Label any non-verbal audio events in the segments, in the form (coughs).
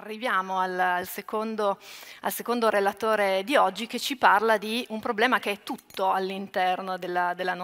arriviamo al, al, secondo, al, secondo, relatore di oggi che ci parla di un problema che è tutto all'interno della, della,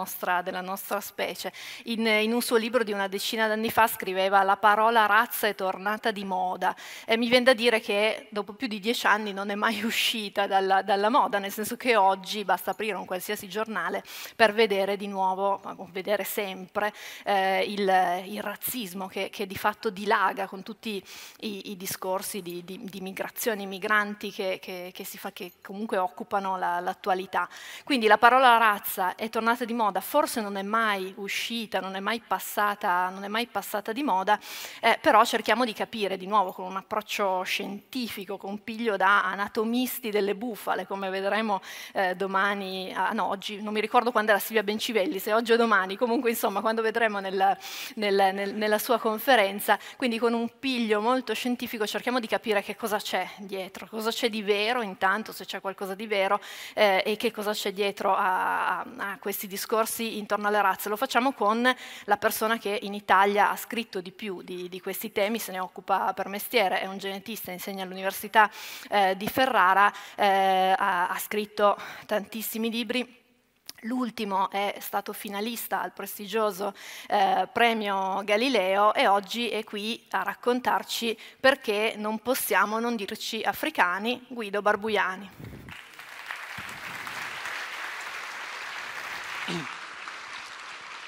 della, nostra, specie. In, in, un suo libro di una decina d'anni fa scriveva la parola razza è tornata di moda. E mi viene da dire che dopo più di dieci anni non è mai (laughs) uscita dalla, dalla moda, nel senso che oggi basta aprire un qualsiasi giornale per vedere di nuovo, vedere sempre eh, il, il, razzismo che, che, di fatto dilaga con tutti i, i discorsi discorsi di, di, di migrazione, migranti che, che, che, fa, che comunque occupano l'attualità. Quindi la parola razza è tornata di moda, forse non è mai uscita, non è mai passata, è mai passata di moda, eh, però cerchiamo di capire di nuovo con un approccio scientifico, con un piglio da anatomisti delle bufale, come vedremo eh, domani, ah, no, oggi, non mi ricordo quando era Silvia Bencivelli, se oggi o domani, comunque insomma quando vedremo nel, nel, nel, nella sua conferenza, quindi con un piglio molto scientifico cerchiamo cerchiamo di capire che cosa c'è dietro, cosa c'è di vero intanto, se c'è qualcosa di vero, eh, e che cosa c'è dietro a, a, questi discorsi intorno alle razze. Lo facciamo con la persona che in Italia ha scritto di più di, di questi temi, se ne occupa per mestiere, è un genetista, insegna all'Università eh, di Ferrara, eh, ha, ha scritto tantissimi libri L'ultimo è stato finalista al prestigioso eh, premio Galileo e oggi è qui a raccontarci perché non possiamo non dirci africani Guido Barbuiani.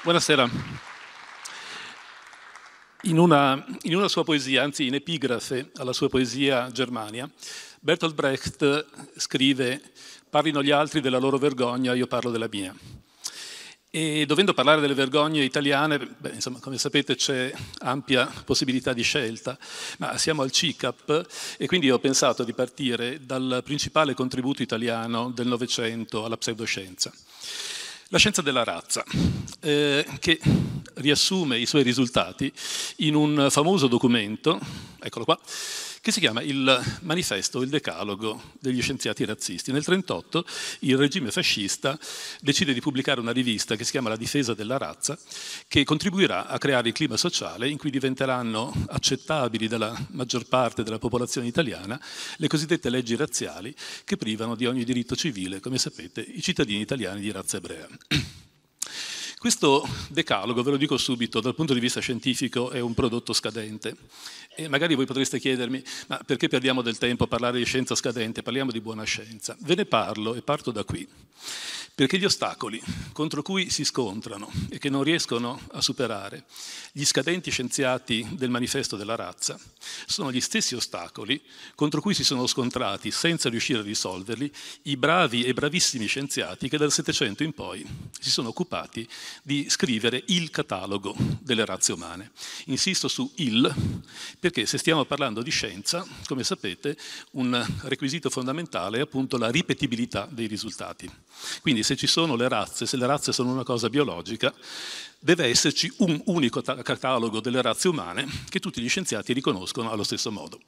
Buonasera. In una, in una sua poesia, anzi in epigrafe alla sua poesia Germania, Bertolt Brecht scrive parlino gli altri della loro vergogna, io parlo della mia. E dovendo parlare delle vergogne italiane, beh, insomma, come sapete c'è ampia possibilità di scelta, ma siamo al CICAP e quindi ho pensato di partire dal principale contributo italiano del Novecento alla pseudoscienza. La scienza della razza, eh, che riassume i suoi risultati in un famoso documento, eccolo qua, che si chiama il manifesto, il decalogo degli scienziati razzisti. Nel 1938 il regime fascista decide di pubblicare una rivista che si chiama La difesa della razza, che contribuirà a creare il clima sociale in cui diventeranno accettabili dalla maggior parte della popolazione italiana le cosiddette leggi razziali che privano di ogni diritto civile, come sapete, i cittadini italiani di razza ebrea. Questo decalogo, ve lo dico subito, dal punto di vista scientifico è un prodotto scadente. E magari voi potreste chiedermi, ma perché perdiamo del tempo a parlare di scienza scadente? Parliamo di buona scienza. Ve ne parlo e parto da qui. Perché gli ostacoli contro cui si scontrano e che non riescono a superare gli scadenti scienziati del manifesto della razza sono gli stessi ostacoli contro cui si sono scontrati senza riuscire a risolverli i bravi e bravissimi scienziati che dal Settecento in poi si sono occupati di scrivere il catalogo delle razze umane. Insisto su il, perché se stiamo parlando di scienza, come sapete, un requisito fondamentale è appunto la ripetibilità dei risultati. Quindi se ci sono le razze, se le razze sono una cosa biologica, deve esserci un unico catalogo delle razze umane che tutti gli scienziati riconoscono allo stesso modo.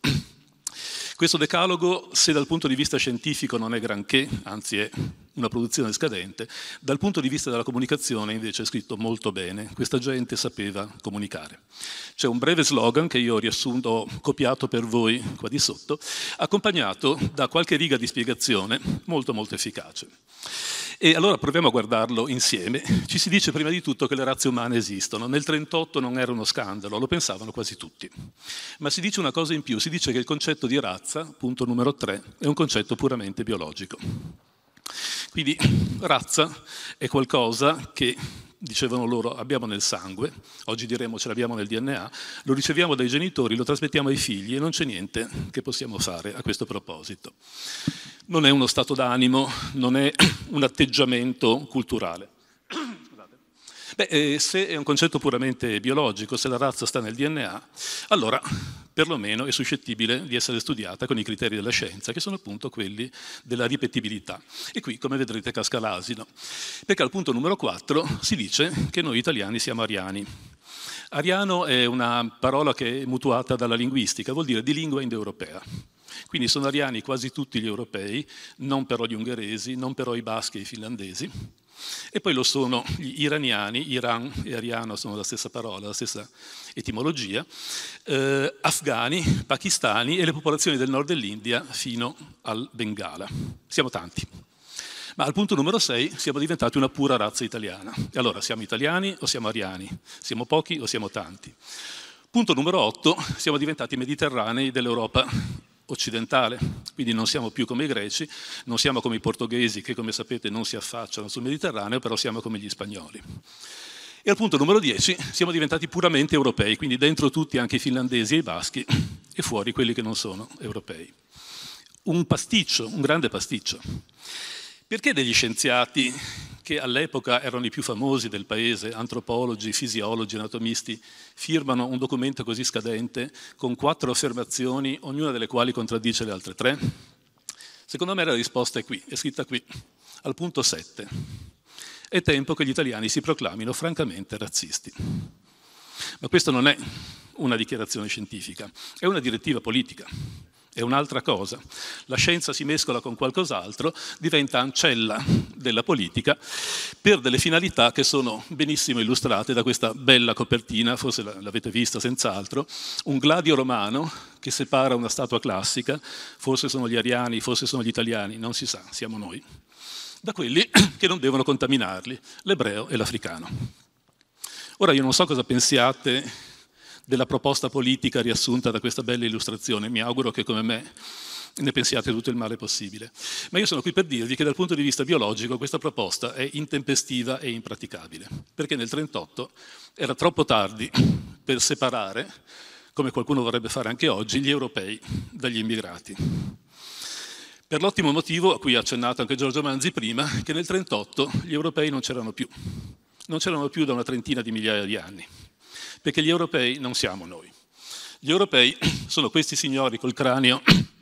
Questo decalogo, se dal punto di vista scientifico non è granché, anzi è una produzione scadente, dal punto di vista della comunicazione invece è scritto molto bene, questa gente sapeva comunicare. C'è un breve slogan che io ho riassunto, ho copiato per voi qua di sotto, accompagnato da qualche riga di spiegazione molto molto efficace. E allora proviamo a guardarlo insieme. Ci si dice prima di tutto che le razze umane esistono. Nel 1938 non era uno scandalo, lo pensavano quasi tutti. Ma si dice una cosa in più, si dice che il concetto di razza, punto numero 3, è un concetto puramente biologico. Quindi razza è qualcosa che dicevano loro abbiamo nel sangue, oggi diremo ce l'abbiamo nel DNA, lo riceviamo dai genitori, lo trasmettiamo ai figli e non c'è niente che possiamo fare a questo proposito. Non è uno stato d'animo, non è (clears throat) un atteggiamento culturale. Beh, eh, se è un concetto puramente biologico, se la razza sta nel DNA, allora perlomeno è suscettibile di essere studiata con i criteri della scienza, che sono appunto quelli della ripetibilità. E qui, come vedrete, casca l'asino. Perché al punto numero 4 si dice che noi italiani siamo ariani. Ariano è una parola che è mutuata dalla linguistica, vuol dire di lingua indoeuropea. Quindi sono ariani quasi tutti gli europei, non però gli ungheresi, non però i baschi e i finlandesi. E poi lo sono gli iraniani, Iran e ariano sono la stessa parola, la stessa etimologia, eh, afghani, pakistani e le popolazioni del nord dell'India fino al Bengala. Siamo tanti. Ma al punto numero 6 siamo diventati una pura razza italiana. E allora siamo italiani o siamo ariani? Siamo pochi o siamo tanti? Punto numero 8, siamo diventati mediterranei dell'Europa occidentale, quindi non siamo più come i greci, non siamo come i portoghesi che come sapete non si affacciano sul Mediterraneo, però siamo come gli spagnoli. E al punto numero 10 siamo diventati puramente europei, quindi dentro tutti anche i finlandesi e i baschi e fuori quelli che non sono europei. Un pasticcio, un grande pasticcio. Perché degli scienziati, che all'epoca erano i più famosi del paese, antropologi, fisiologi, anatomisti, firmano un documento così scadente con quattro affermazioni, ognuna delle quali contraddice le altre tre? Secondo me la risposta è qui, è scritta qui, al punto 7. È tempo che gli italiani si proclamino francamente razzisti. Ma questa non è una dichiarazione scientifica, è una direttiva politica è un'altra cosa. La scienza si mescola con qualcos'altro, diventa ancella della politica per delle finalità che sono benissimo illustrate da questa bella copertina, forse l'avete vista senz'altro, un gladio romano che separa una statua classica, forse sono gli ariani, forse sono gli italiani, non si sa, siamo noi, da quelli (clears throat) che non devono contaminarli, l'ebreo e l'africano. Ora io non so cosa pensiate della proposta politica riassunta da questa bella illustrazione. Mi auguro che come me ne pensiate tutto il male possibile. Ma io sono qui per dirvi che dal punto di vista biologico questa proposta è intempestiva e impraticabile, perché nel 1938 era troppo tardi per separare, come qualcuno vorrebbe fare anche oggi, gli europei dagli immigrati. Per l'ottimo motivo, a cui ha accennato anche Giorgio Manzi prima, che nel 1938 gli europei non c'erano più. Non c'erano più da una trentina di migliaia di anni perché gli europei non siamo noi. Gli europei (clears throat) sono questi signori col cranio (clears throat)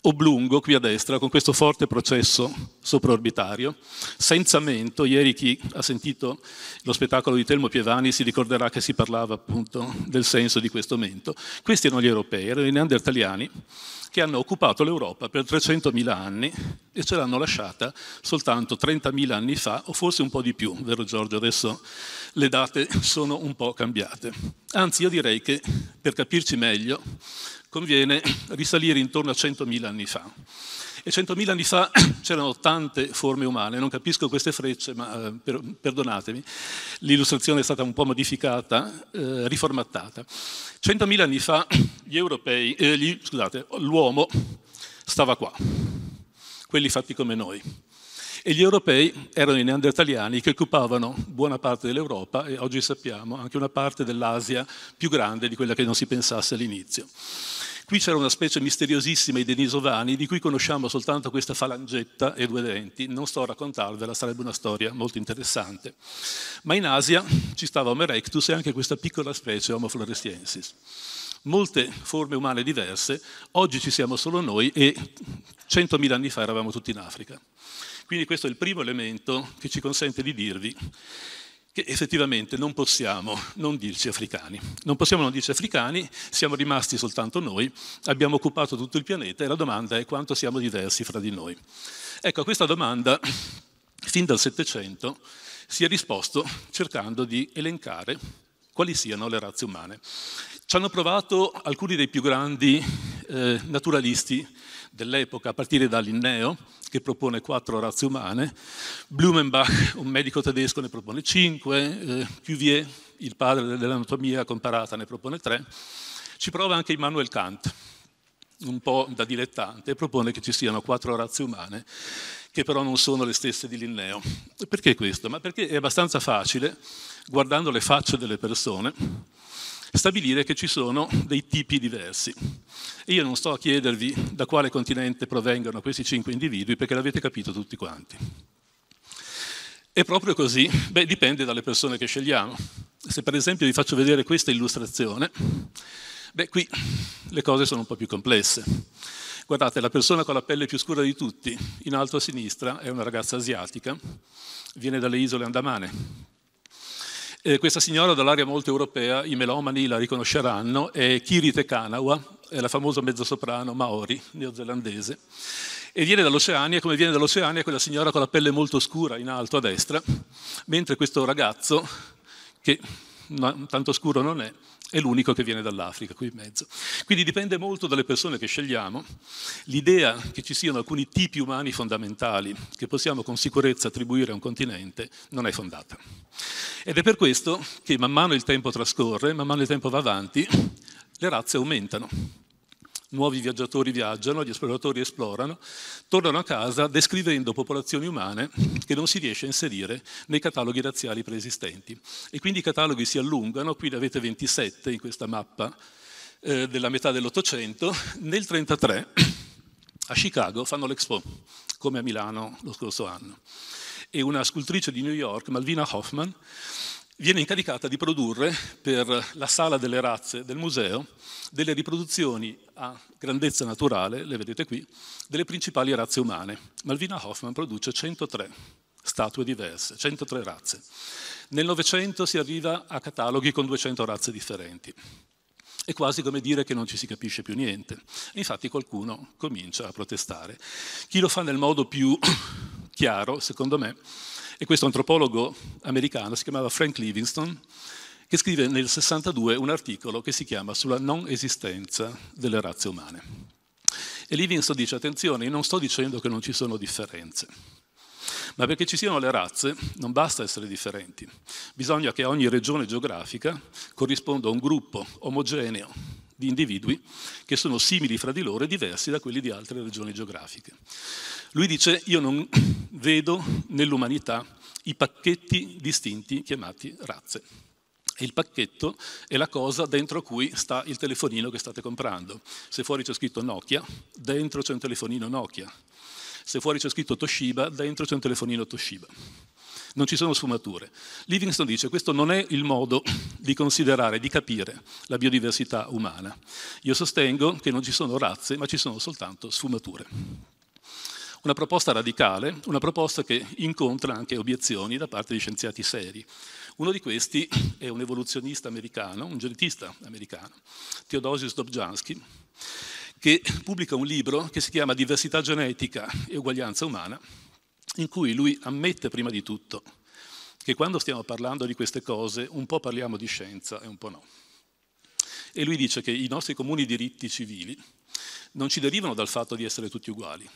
oblungo qui a destra, con questo forte processo sopraorbitario, senza mento. Ieri chi ha sentito lo spettacolo di Telmo Pievani si ricorderà che si parlava appunto del senso di questo mento. Questi erano gli europei, erano i neandertaliani che hanno occupato l'Europa per 300.000 anni e ce l'hanno lasciata soltanto 30.000 anni fa o forse un po' di più, vero Giorgio? Adesso le date sono un po' cambiate. Anzi, io direi che per capirci meglio conviene risalire intorno a 100.000 anni fa e centomila anni fa (clears throat) c'erano tante forme umane, non capisco queste frecce, ma eh, per, perdonatemi, l'illustrazione è stata un po' modificata, eh, riformattata. Centomila anni fa europei, eh, gli, scusate, l'uomo stava qua, quelli fatti come noi. E gli europei erano i neandertaliani che occupavano buona parte dell'Europa e oggi sappiamo anche una parte dell'Asia più grande di quella che non si pensasse all'inizio. Qui c'era una specie misteriosissima i denisovani, di cui conosciamo soltanto questa falangetta e due denti. Non sto a raccontarvela, sarebbe una storia molto interessante. Ma in Asia ci stava Homo erectus e anche questa piccola specie Homo floresiensis. Molte forme umane diverse, oggi ci siamo solo noi e 100.000 anni fa eravamo tutti in Africa. Quindi questo è il primo elemento che ci consente di dirvi che effettivamente non possiamo non dirci africani. Non possiamo non dirci africani, siamo rimasti soltanto noi, abbiamo occupato tutto il pianeta e la domanda è quanto siamo diversi fra di noi. Ecco, a questa domanda, fin dal Settecento, si è risposto cercando di elencare quali siano le razze umane. Ci hanno provato alcuni dei più grandi eh, naturalisti dell'epoca, a partire da Linneo, che propone quattro razze umane, Blumenbach, un medico tedesco, ne propone cinque, eh, Cuvier, il padre dell'anatomia comparata, ne propone tre. Ci prova anche Immanuel Kant, un po' da dilettante, e propone che ci siano quattro razze umane, che però non sono le stesse di Linneo. Perché questo? Ma perché è abbastanza facile, guardando le facce delle persone, stabilire che ci sono dei tipi diversi. E io non sto a chiedervi da quale continente provengano questi cinque individui perché l'avete capito tutti quanti. E proprio così, beh, dipende dalle persone che scegliamo. Se per esempio vi faccio vedere questa illustrazione, beh, qui le cose sono un po' più complesse. Guardate, la persona con la pelle più scura di tutti, in alto a sinistra, è una ragazza asiatica, viene dalle isole Andamane, eh, questa signora dall'area molto europea, i melomani la riconosceranno, è Kirite Kanawa, è la famosa mezzosoprano maori neozelandese. E viene dall'Oceania, come viene dall'Oceania quella signora con la pelle molto scura in alto a destra, mentre questo ragazzo, che tanto scuro non è, è l'unico che viene dall'Africa, qui in mezzo. Quindi dipende molto dalle persone che scegliamo. L'idea che ci siano alcuni tipi umani fondamentali che possiamo con sicurezza attribuire a un continente non è fondata. Ed è per questo che man mano il tempo trascorre, man mano il tempo va avanti, le razze aumentano nuovi viaggiatori viaggiano, gli esploratori esplorano, tornano a casa descrivendo popolazioni umane che non si riesce a inserire nei cataloghi razziali preesistenti. E quindi i cataloghi si allungano, qui ne avete 27 in questa mappa eh, della metà dell'Ottocento, nel 1933 a Chicago fanno l'Expo, come a Milano lo scorso anno. E una scultrice di New York, Malvina Hoffman, viene incaricata di produrre per la sala delle razze del museo delle riproduzioni a grandezza naturale, le vedete qui, delle principali razze umane. Malvina Hoffman produce 103 statue diverse, 103 razze. Nel Novecento si arriva a cataloghi con 200 razze differenti. È quasi come dire che non ci si capisce più niente. Infatti qualcuno comincia a protestare. Chi lo fa nel modo più (coughs) chiaro, secondo me, e questo antropologo americano si chiamava Frank Livingston, che scrive nel 62 un articolo che si chiama Sulla non esistenza delle razze umane. E Livingston dice, attenzione, io non sto dicendo che non ci sono differenze, ma perché ci siano le razze non basta essere differenti, bisogna che ogni regione geografica corrisponda a un gruppo omogeneo di individui che sono simili fra di loro e diversi da quelli di altre regioni geografiche. Lui dice io non (clears throat) vedo nell'umanità i pacchetti distinti chiamati razze. E il pacchetto è la cosa dentro cui sta il telefonino che state comprando. Se fuori c'è scritto Nokia, dentro c'è un telefonino Nokia. Se fuori c'è scritto Toshiba, dentro c'è un telefonino Toshiba. Non ci sono sfumature. Livingston dice questo non è il modo (clears throat) di considerare, di capire la biodiversità umana. Io sostengo che non ci sono razze, ma ci sono soltanto sfumature. Una proposta radicale, una proposta che incontra anche obiezioni da parte di scienziati seri. Uno di questi è un evoluzionista americano, un genetista americano, Theodosius Dobzhansky, che pubblica un libro che si chiama Diversità genetica e uguaglianza umana, in cui lui ammette prima di tutto che quando stiamo parlando di queste cose un po' parliamo di scienza e un po' no. E lui dice che i nostri comuni diritti civili non ci derivano dal fatto di essere tutti uguali,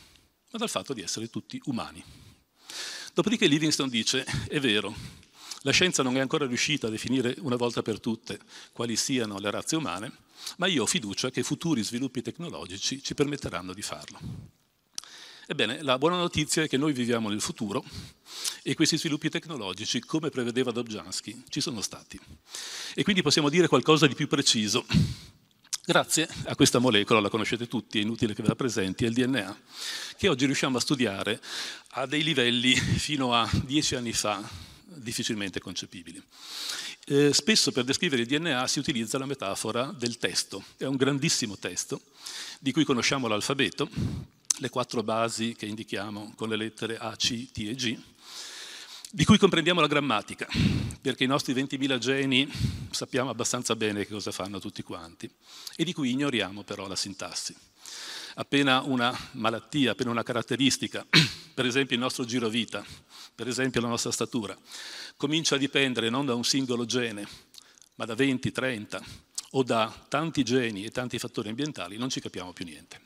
ma dal fatto di essere tutti umani. Dopodiché Livingston dice, è vero, la scienza non è ancora riuscita a definire una volta per tutte quali siano le razze umane, ma io ho fiducia che futuri sviluppi tecnologici ci permetteranno di farlo. Ebbene, la buona notizia è che noi viviamo nel futuro e questi sviluppi tecnologici, come prevedeva Dobzhansky, ci sono stati. E quindi possiamo dire qualcosa di più preciso Grazie a questa molecola, la conoscete tutti, è inutile che ve la presenti, è il DNA, che oggi riusciamo a studiare a dei livelli fino a dieci anni fa difficilmente concepibili. Eh, spesso per descrivere il DNA si utilizza la metafora del testo, è un grandissimo testo di cui conosciamo l'alfabeto, le quattro basi che indichiamo con le lettere A, C, T e G, di cui comprendiamo la grammatica, perché i nostri 20.000 geni sappiamo abbastanza bene che cosa fanno tutti quanti, e di cui ignoriamo però la sintassi. Appena una malattia, appena una caratteristica, (clears throat) per esempio il nostro giro vita, per esempio la nostra statura, comincia a dipendere non da un singolo gene, ma da 20, 30 o da tanti geni e tanti fattori ambientali, non ci capiamo più niente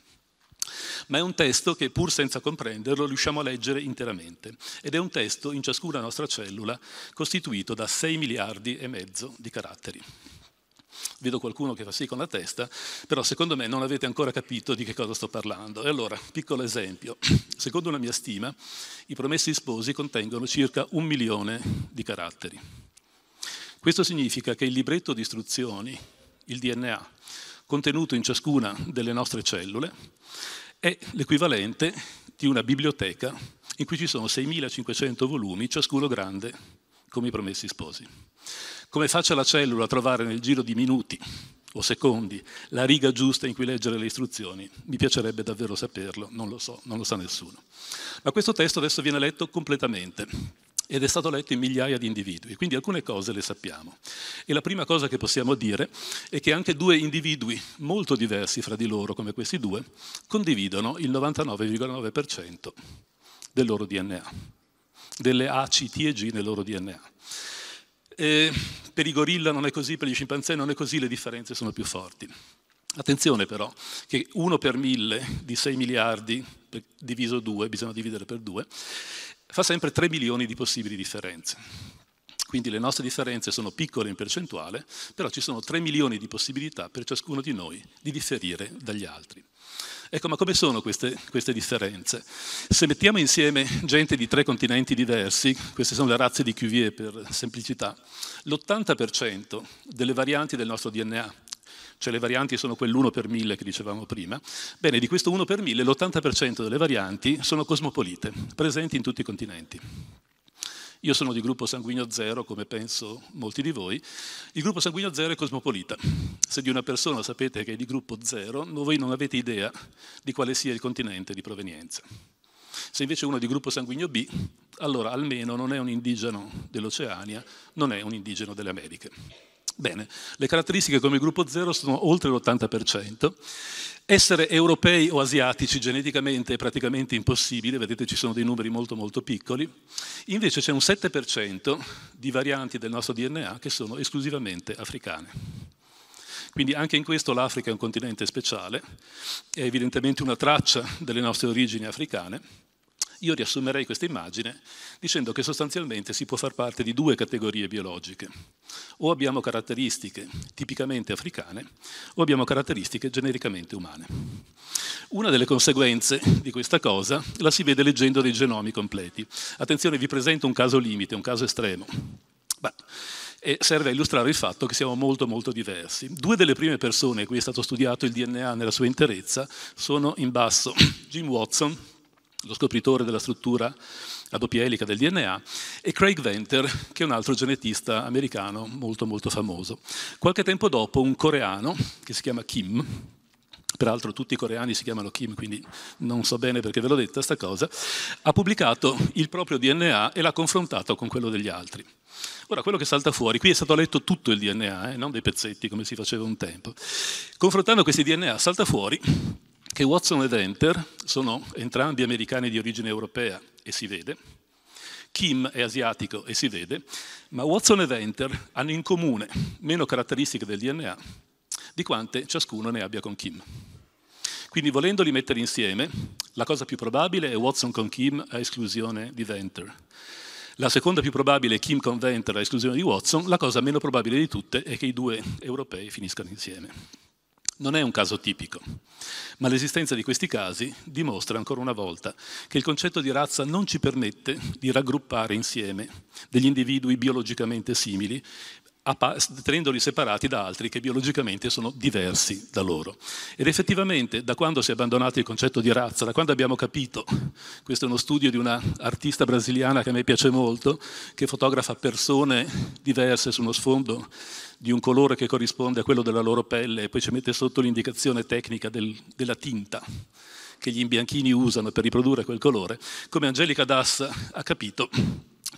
ma è un testo che pur senza comprenderlo riusciamo a leggere interamente ed è un testo in ciascuna nostra cellula costituito da 6 miliardi e mezzo di caratteri. Vedo qualcuno che fa sì con la testa, però secondo me non avete ancora capito di che cosa sto parlando. E allora, piccolo esempio, (clears throat) secondo una mia stima, i promessi sposi contengono circa un milione di caratteri. Questo significa che il libretto di istruzioni, il DNA, contenuto in ciascuna delle nostre cellule è l'equivalente di una biblioteca in cui ci sono 6.500 volumi, ciascuno grande come i promessi sposi. Come faccia la cellula a trovare nel giro di minuti o secondi la riga giusta in cui leggere le istruzioni, mi piacerebbe davvero saperlo, non lo so, non lo sa nessuno. Ma questo testo adesso viene letto completamente ed è stato letto in migliaia di individui, quindi alcune cose le sappiamo. E la prima cosa che possiamo dire è che anche due individui molto diversi fra di loro, come questi due, condividono il 99,9% del loro DNA, delle ACT e G nel loro DNA. E per i gorilla non è così, per gli scimpanzé non è così, le differenze sono più forti. Attenzione però, che 1 per 1000 di 6 miliardi diviso 2, bisogna dividere per 2, fa sempre 3 milioni di possibili differenze. Quindi le nostre differenze sono piccole in percentuale, però ci sono 3 milioni di possibilità per ciascuno di noi di differire dagli altri. Ecco, ma come sono queste, queste, differenze? Se mettiamo insieme gente di tre continenti diversi, queste sono le razze di Cuvier per semplicità, l'80% delle varianti del nostro DNA cioè le varianti sono quell'1 per 1000 che dicevamo prima, bene, di questo 1 per 1000 l'80% delle varianti sono cosmopolite, presenti in tutti i continenti. Io sono di gruppo sanguigno 0, come penso molti di voi. Il gruppo sanguigno 0 è cosmopolita. Se di una persona sapete che è di gruppo 0, voi non avete idea di quale sia il continente di provenienza. Se invece uno è di gruppo sanguigno B, allora almeno non è un indigeno dell'Oceania, non è un indigeno delle Americhe. Bene, le caratteristiche come gruppo 0 sono oltre l'80%. Essere europei o asiatici geneticamente è praticamente impossibile, vedete ci sono dei numeri molto molto piccoli, invece c'è un 7% di varianti del nostro DNA che sono esclusivamente africane. Quindi anche in questo l'Africa è un continente speciale, è evidentemente una traccia delle nostre origini africane io riassumerei questa immagine dicendo che sostanzialmente si può far parte di due categorie biologiche. O abbiamo caratteristiche tipicamente africane o abbiamo caratteristiche genericamente umane. Una delle conseguenze di questa cosa la si vede leggendo dei genomi completi. Attenzione, vi presento un caso limite, un caso estremo. Beh, e serve a illustrare il fatto che siamo molto molto diversi. Due delle prime persone a cui è stato studiato il DNA nella sua interezza sono in basso Jim Watson lo scopritore della struttura a doppia elica del DNA, e Craig Venter, che è un altro genetista americano molto molto famoso. Qualche tempo dopo un coreano, che si chiama Kim, peraltro tutti i coreani si chiamano Kim, quindi non so bene perché ve l'ho detta questa cosa, ha pubblicato il proprio DNA e l'ha confrontato con quello degli altri. Ora, quello che salta fuori, qui è stato letto tutto il DNA, eh, non dei pezzetti come si faceva un tempo. Confrontando questi DNA salta fuori che Watson ed Enter sono entrambi americani di origine europea e si vede, Kim è asiatico e si vede, ma Watson ed Enter hanno in comune meno caratteristiche del DNA di quante ciascuno ne abbia con Kim. Quindi volendoli mettere insieme, la cosa più probabile è Watson con Kim a esclusione di Venter. La seconda più probabile è Kim con Venter a esclusione di Watson, la cosa meno probabile di tutte è che i due europei finiscano insieme. Non è un caso tipico, ma l'esistenza di questi casi dimostra ancora una volta che il concetto di razza non ci permette di raggruppare insieme degli individui biologicamente simili tenendoli separati da altri che biologicamente sono diversi da loro. Ed effettivamente da quando si è abbandonato il concetto di razza, da quando abbiamo capito, (laughs) questo è uno studio di una artista brasiliana che a me piace molto, che fotografa persone diverse su uno sfondo di un colore che corrisponde a quello della loro pelle e poi ci mette sotto l'indicazione tecnica del, della tinta che gli imbianchini usano per riprodurre quel colore, come Angelica Dass ha capito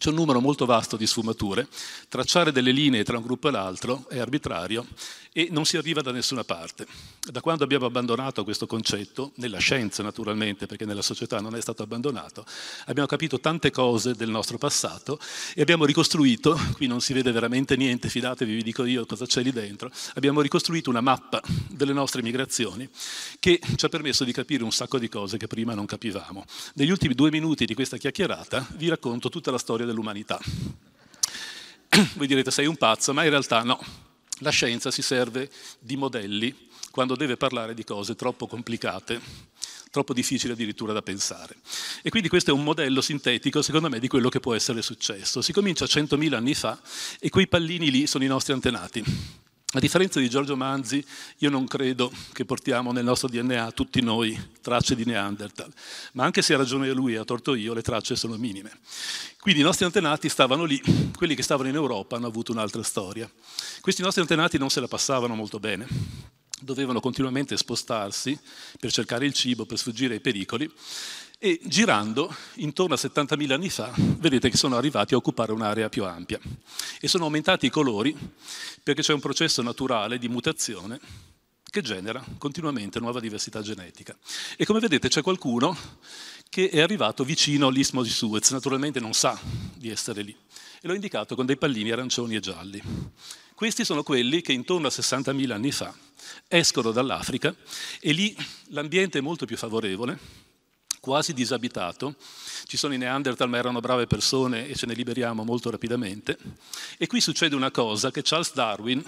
c'è un numero molto vasto di sfumature, tracciare delle linee tra un gruppo e l'altro è arbitrario e non si arriva da nessuna parte. Da quando abbiamo abbandonato questo concetto, nella scienza naturalmente, perché nella società non è stato abbandonato, abbiamo capito tante cose del nostro passato e abbiamo ricostruito, qui non si vede veramente niente, fidatevi, vi dico io cosa c'è lì dentro, abbiamo ricostruito una mappa delle nostre migrazioni che ci ha permesso di capire un sacco di cose che prima non capivamo. Negli ultimi due minuti di questa chiacchierata vi racconto tutta la storia dell'umanità. Voi direte sei un pazzo, ma in realtà no, la scienza si serve di modelli quando deve parlare di cose troppo complicate, troppo difficili addirittura da pensare. E quindi questo è un modello sintetico, secondo me, di quello che può essere successo. Si comincia 100.000 anni fa e quei pallini lì sono i nostri antenati. A differenza di Giorgio Manzi, io non credo che portiamo nel nostro DNA tutti noi tracce di Neanderthal, ma anche se ha ragione lui e ha torto io, le tracce sono minime. Quindi i nostri antenati stavano lì, quelli che stavano in Europa hanno avuto un'altra storia. Questi nostri antenati non se la passavano molto bene, dovevano continuamente spostarsi per cercare il cibo, per sfuggire ai pericoli e girando intorno a 70.000 anni fa vedete che sono arrivati a occupare un'area più ampia e sono aumentati i colori perché c'è un processo naturale di mutazione che genera continuamente nuova diversità genetica. E come vedete c'è qualcuno che è arrivato vicino all'istmo di Suez, naturalmente non sa di essere lì, e l'ho indicato con dei pallini arancioni e gialli. Questi sono quelli che intorno a 60.000 anni fa escono dall'Africa e lì l'ambiente è molto più favorevole, quasi disabitato. Ci sono i Neanderthal, ma erano brave persone e ce ne liberiamo molto rapidamente. E qui succede una cosa che Charles Darwin,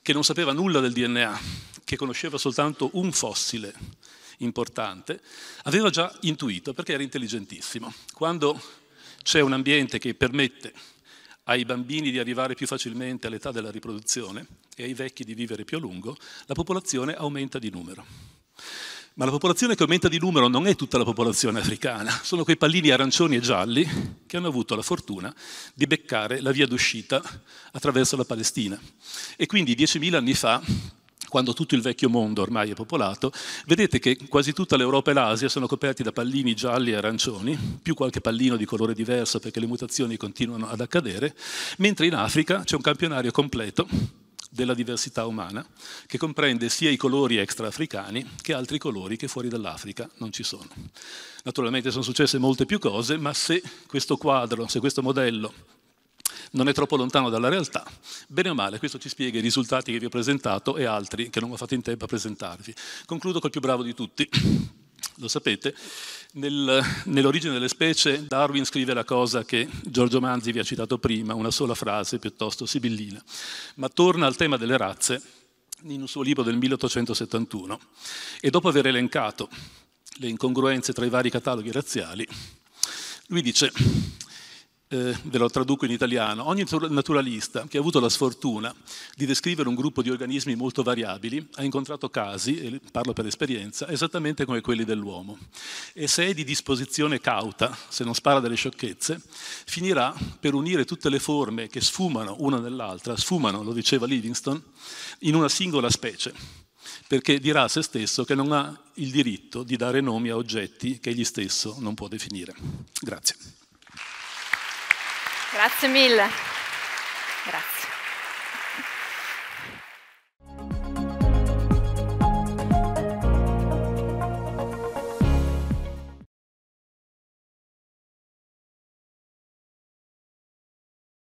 che non sapeva nulla del DNA, che conosceva soltanto un fossile importante, aveva già intuito perché era intelligentissimo. Quando c'è un ambiente che permette ai bambini di arrivare più facilmente all'età della riproduzione e ai vecchi di vivere più a lungo, la popolazione aumenta di numero. Ma la popolazione che aumenta di numero non è tutta la popolazione africana, sono quei pallini arancioni e gialli che hanno avuto la fortuna di beccare la via d'uscita attraverso la Palestina. E quindi 10.000 anni fa quando tutto il vecchio mondo ormai è popolato, vedete che quasi tutta l'Europa e l'Asia sono coperti da pallini gialli e arancioni, più qualche pallino di colore diverso perché le mutazioni continuano ad accadere, mentre in Africa c'è un campionario completo della diversità umana, che comprende sia i colori extraafricani che altri colori che fuori dall'Africa non ci sono. Naturalmente sono successe molte più cose, ma se questo quadro, se questo modello non è troppo lontano dalla realtà. Bene o male, questo ci spiega i risultati che vi ho presentato e altri che non ho fatto in tempo a presentarvi. Concludo col più bravo di tutti. Lo sapete, nel, nell'origine delle specie Darwin scrive la cosa che Giorgio Manzi vi ha citato prima, una sola frase piuttosto sibillina, ma torna al tema delle razze in un suo libro del 1871 e dopo aver elencato le incongruenze tra i vari cataloghi razziali, lui dice eh, ve lo traduco in italiano, ogni naturalista che ha avuto la sfortuna di descrivere un gruppo di organismi molto variabili ha incontrato casi, e parlo per esperienza, esattamente come quelli dell'uomo. E se è di disposizione cauta, se non spara delle sciocchezze, finirà per unire tutte le forme che sfumano una nell'altra, sfumano, lo diceva Livingstone, in una singola specie, perché dirà a se stesso che non ha il diritto di dare nomi a oggetti che egli stesso non può definire. Grazie. Grazie mille. Grazie.